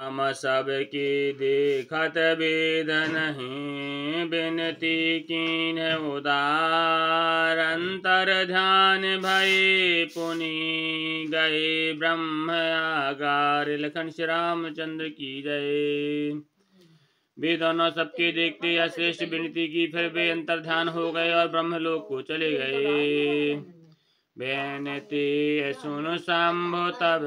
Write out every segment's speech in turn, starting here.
हम सबकी देखत वेद नहीं बिनती कीन उदार अंतर ध्यान भय पुनि गए ब्रह्म आगार लखन श्री रामचंद्र की जय वे दोनों सबकी देखते या श्रेष्ठ विनती की फिर वे अंतर ध्यान हो गए और ब्रह्मलोक को चले गए बेनती सुन शंभु तब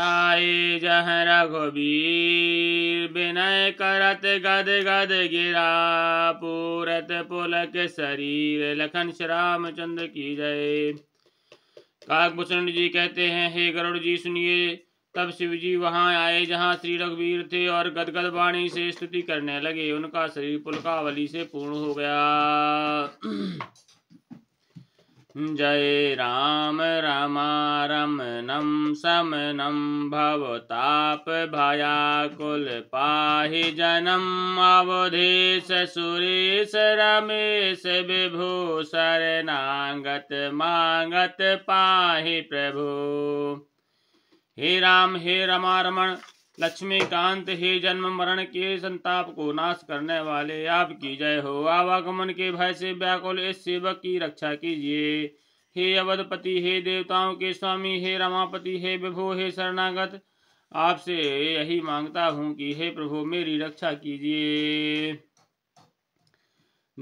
आए जह रघुबीर विनय करत गद गद गिरा पूरत पुलक शरीर लखन श्राम चंद की जय काकभूषण जी कहते हैं हे गरुड़ जी सुनिए तब शिव जी वहाँ आए जहाँ श्री रघुवीर थे और गदगद वाणी से स्तुति करने लगे उनका शरीर पुलकावली से पूर्ण हो गया जय राम रमारमनं भवताप भयाकुल पाहि जनम अवधेश सुरेश रमेश शरणागत मांगत पाहि प्रभु हे राम हे रमारमण लक्ष्मीकांत हे जन्म मरण के संताप को नाश करने वाले आपकी जय हो आवागमन के भय से व्याकुल इस सेवक की रक्षा कीजिए हे अवधपति हे देवताओं के स्वामी हे रमापति हे विभो हे शरणागत आपसे यही मांगता हूँ कि हे प्रभु मेरी रक्षा कीजिए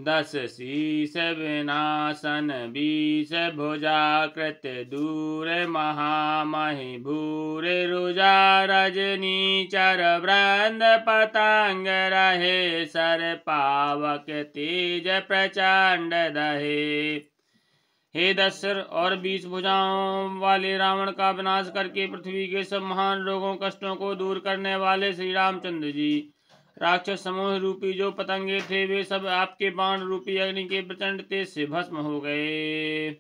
दस शीस विनाशन बीस भुजाकृत दूर महामहि भूर रुजा रजनी चर वृंद पतंग रहे सर पावक तेज प्रचंड दहे हे दस सर और बीस भुजाओं वाले रावण का विनाश करके पृथ्वी के सब महान रोगों कष्टों को दूर करने वाले श्री रामचंद्र जी राक्षस समूह रूपी जो पतंगे थे वे सब आपके बाण रूपी अग्नि के प्रचंड तेज से भस्म हो गए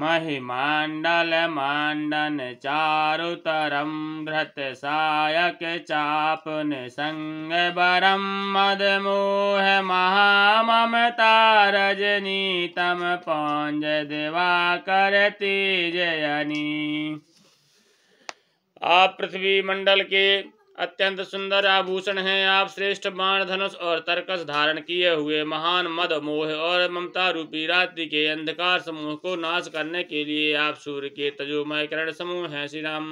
महिमांडल मांडन चारु तरम भ्रत सायक चापन संग बरम मद मोह महामता रजनी तम पौंज देवा कर तेजयनी आप पृथ्वी मंडल के अत्यंत सुंदर आभूषण हैं आप श्रेष्ठ बाण धनुष और तर्कस धारण किए हुए महान मद मोह और ममता रूपी रात्रि के अंधकार समूह को नाश करने के लिए आप सूर्य के तजोमय करण समूह हैं श्री राम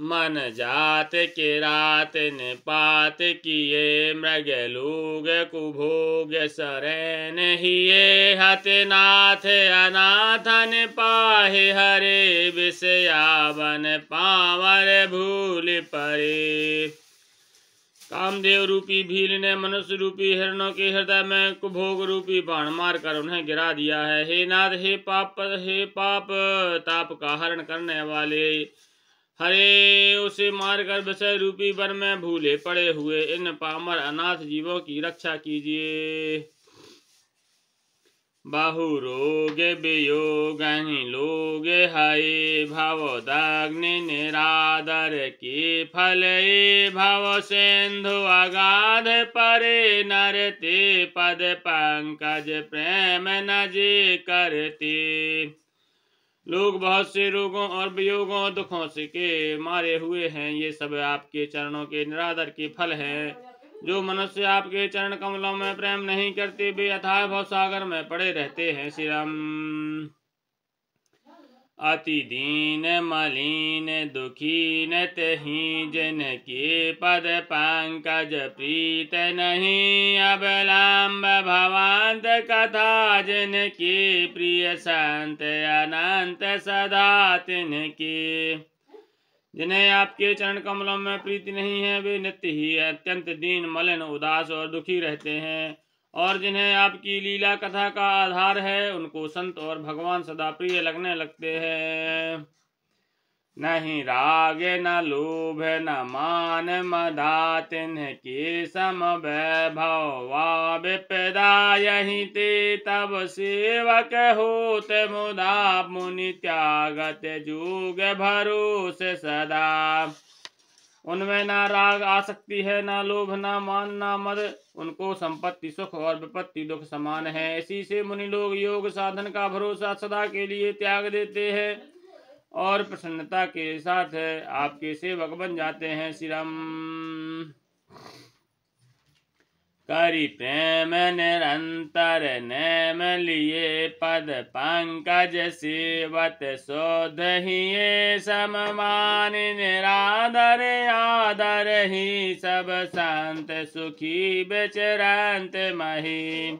मन जात के रात ने पात किए मृग लोग कुभोग सरेन हिये हत नाथ अनाथन पाहे हरे विषयावन पावर भूल परे कामदेव रूपी भील ने मनुष्य रूपी हिरणों के हृदय में कुभोग रूपी बाण मार कर उन्हें गिरा दिया है हे नाथ हे पाप हे पाप ताप का हरण करने वाले हरे उसे मारकर विषय रूपी पर में भूले पड़े हुए इन पामर अनाथ जीवों की रक्षा कीजिए बाहु रोगे बेयोग लोगे भाव दग्नि निरादर के फल ए भव सिंधु अगाध परे ते पद पंकज प्रेम नजे करते लोग बहुत से रोगों और वियोगों दुखों से के मारे हुए हैं ये सब आपके चरणों के निरादर के फल हैं जो मनुष्य आपके चरण कमलों में प्रेम नहीं करते वे यथा भव सागर में पड़े रहते हैं श्री राम अति दीन मलिन दुखीन तही जन के पद पंकज प्रीत नहीं अबलाम्ब भवान्त कथा जन के प्रिय संत अनंत सदा तिन के जिन्हें आपके चरण कमलों में प्रीति नहीं है वे नित्य ही अत्यंत दीन मलिन उदास और दुखी रहते हैं और जिन्हें आपकी लीला कथा का आधार है उनको संत और भगवान सदा प्रिय लगने लगते हैं नहीं राग न लोभ न मान मदा के सम वैभवा पैदा यही ते तब सेवक होते मुदा मुनि त्यागत जुग भरोसे सदा उनमें ना राग आ सकती है ना लोभ ना मान ना मद उनको संपत्ति सुख और विपत्ति दुख समान है इसी से मुनि लोग योग साधन का भरोसा सदा के लिए त्याग देते हैं और प्रसन्नता के साथ आपके सेवक बन जाते हैं श्री राम करी प्रेम निरंतर नेम लिए पद पंकज सेवत शोध सममान निरादर आदर ही सब संत सुखी बेचरंत मही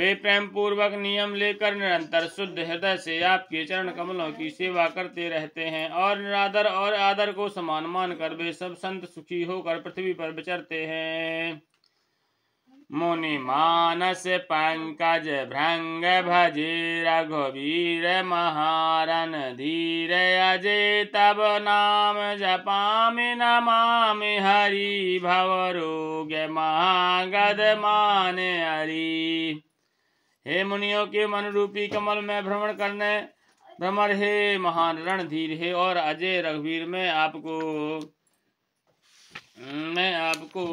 वे प्रेम पूर्वक नियम लेकर निरंतर शुद्ध हृदय से आपके चरण कमलों की सेवा करते रहते हैं और निरादर और आदर को समान मानकर वे सब संत सुखी होकर पृथ्वी पर विचरते हैं मुनि मानस पंकज भ्रंग भजी रघुवीर महारन धीर अजय तब नाम जपामि नमामि हरि रोग महागद मान हरि हे मुनियों के रूपी कमल में भ्रमण करने भ्रमर हे महान रणधीर हे और अजय रघुवीर में आपको मैं आपको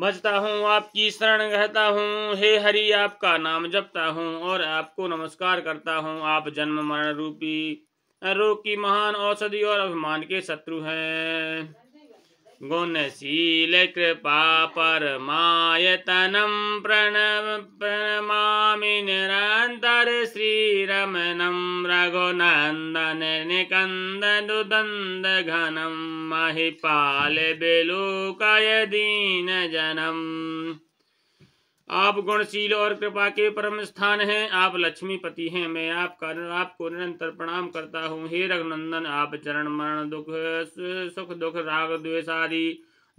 बजता हूँ आपकी शरण कहता हूँ हे हरि आपका नाम जपता हूँ और आपको नमस्कार करता हूँ आप जन्म मरण रूपी रोग की महान औषधि और अभिमान के शत्रु हैं परमायतनं प्रणव निरन्तर श्रीरमणं रघुनन्दननिकन्दनुदन्दघनं महिपालविलोकय दीनजनम् आप गुणशील और कृपा के परम स्थान हैं आप लक्ष्मीपति हैं मैं आपका आपको निरंतर प्रणाम करता हूँ हे रघुनंदन आप चरण मरण दुख सुख दुख राग द्वेष आदि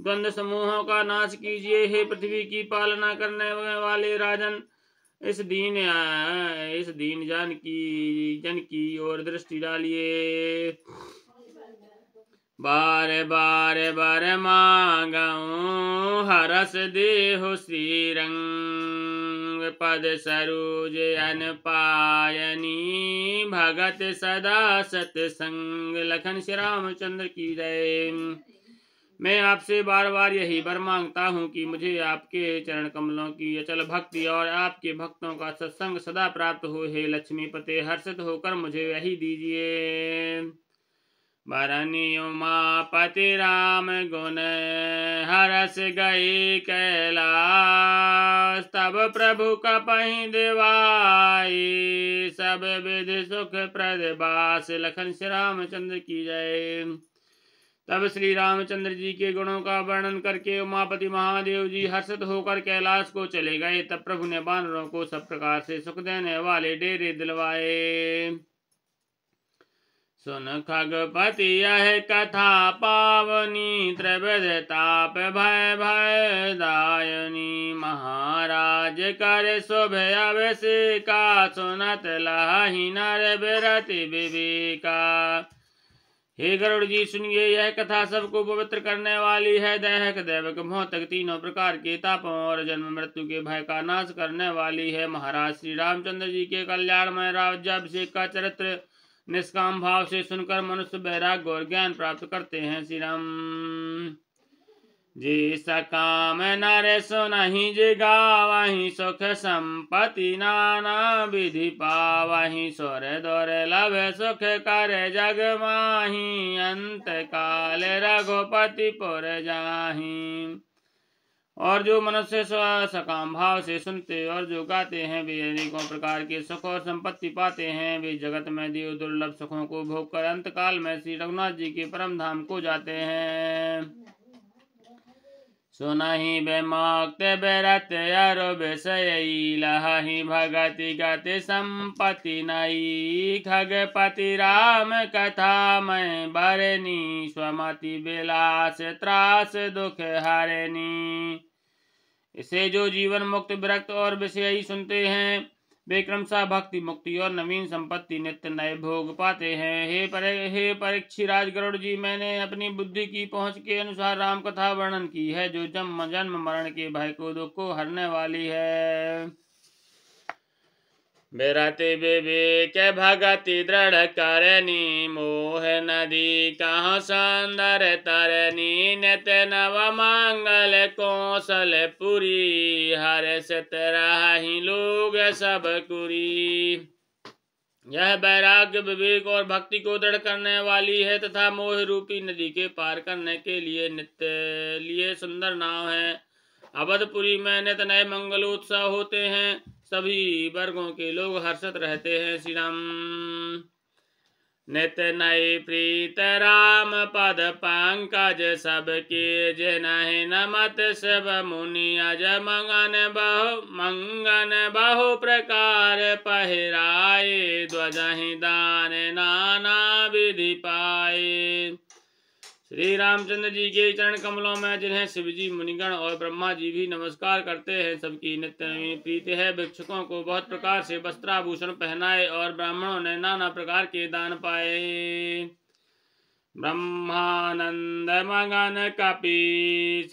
द्वंद समूहों का नाश कीजिए हे पृथ्वी की पालना करने वाले राजन इस दीन इस दीन जान की जन की ओर दृष्टि डालिए बार बार बर मांगा हरस श्री श्रीरंग पद सरोज अन पायनी भगत सदा सतसंग लखन श्री रामचंद्र की जय मैं आपसे बार बार यही बर मांगता हूँ कि मुझे आपके चरण कमलों की अचल भक्ति और आपके भक्तों का सत्संग सदा प्राप्त हो हे लक्ष्मी पते हर्षित होकर मुझे यही दीजिए पति राम गुण हरस गई कैलाश तब प्रभु कपहि देवाई सब विधि सुख प्रदवास लखन श्री रामचंद्र की जय तब श्री रामचंद्र जी के गुणों का वर्णन करके उमापति महादेव जी हर्षित होकर कैलाश को चले गए तब प्रभु ने बानरों को सब प्रकार से सुख देने वाले डेरे दिलवाए सुन खगपति यह कथा पावनी त्रिविध ताप भय भय दायनी महाराज कर शुभ अभिषेका सुनत लही नर बिरति विवेका हे गरुड़ जी सुनिए यह कथा सबको पवित्र करने वाली है दैहक दैवक मोह तीनों प्रकार के तापों और जन्म मृत्यु के भय का नाश करने वाली है महाराज श्री रामचंद्र जी के कल्याण कल्याणमय राज्याभिषेक का चरित्र निष्काम भाव से सुनकर मनुष्य वैराग्य और ज्ञान प्राप्त करते हैं श्री राम जी सकाम नरे सो नहीं जिगा वही सुख संपत्ति नाना विधि पावही सोरे दोरे लभे सुख करे जग माही अंत काल रघुपति पुर जाही और जो मनुष्य सकाम भाव से सुनते और जो गाते हैं वे अनेकों प्रकार के सुख और संपत्ति पाते हैं वे जगत में दिए दुर्लभ सुखों को भोग कर अंत काल में श्री रघुनाथ जी के परम धाम को जाते हैं बे मोक्ते बेरत यारो बेसयी लहाहि भगति गति संपति नई खगपति राम कथा मैं बरनी स्वमति विलास त्रास दुख हरनी इसे जो जीवन मुक्त विरक्त और विषयी सुनते हैं वे क्रमशः भक्ति मुक्ति और नवीन संपत्ति नित्य नए भोग पाते हैं हे परे हे परीक्षी राजगरुड़ जी मैंने अपनी बुद्धि की पहुंच के अनुसार राम कथा वर्णन की है जो जन्म जन्म मरण के भय को दुख को हरने वाली है बिरति विवेक भगति दृढ़ करनी मोह नदी कहाँ सुंदर तरनी नित नव मंगल कौशल पुरी हर सत ही लोग सब कुरी यह वैराग्य विवेक और भक्ति को दृढ़ करने वाली है तथा मोह रूपी नदी के पार करने के लिए नित्य लिए सुंदर नाव है अवधपुरी में नित नए मंगल उत्सव होते हैं सभी वर्गों के लोग हर्षत रहते हैं श्री राम नित नये प्रीत राम पद पंकज सबके जय नही नमत सब मुनि अज मंगन बहु मंगन बहु प्रकार पहराए ध्वजहि दान नाना विधि पाए श्री रामचंद्र जी के चरण कमलों में जिन्हें शिव जी मुनिगण और ब्रह्मा जी भी नमस्कार करते हैं सबकी नित्य प्रीति है भिक्षुकों को बहुत प्रकार से वस्त्राभूषण पहनाए और ब्राह्मणों ने नाना प्रकार के दान पाए ब्रह्मानंद मगन कपि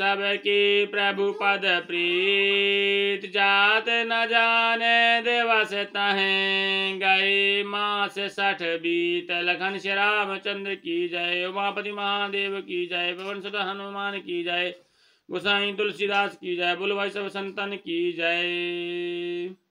सबकी प्रभु पद प्रीत जात न जाने दिवस तहें गए मास सठ बीत लखन श्री रामचंद्र की जय उमापति महादेव की जय पवन सुत हनुमान की जय गोसाई तुलसीदास की जय बुल भाई सब संतन की जय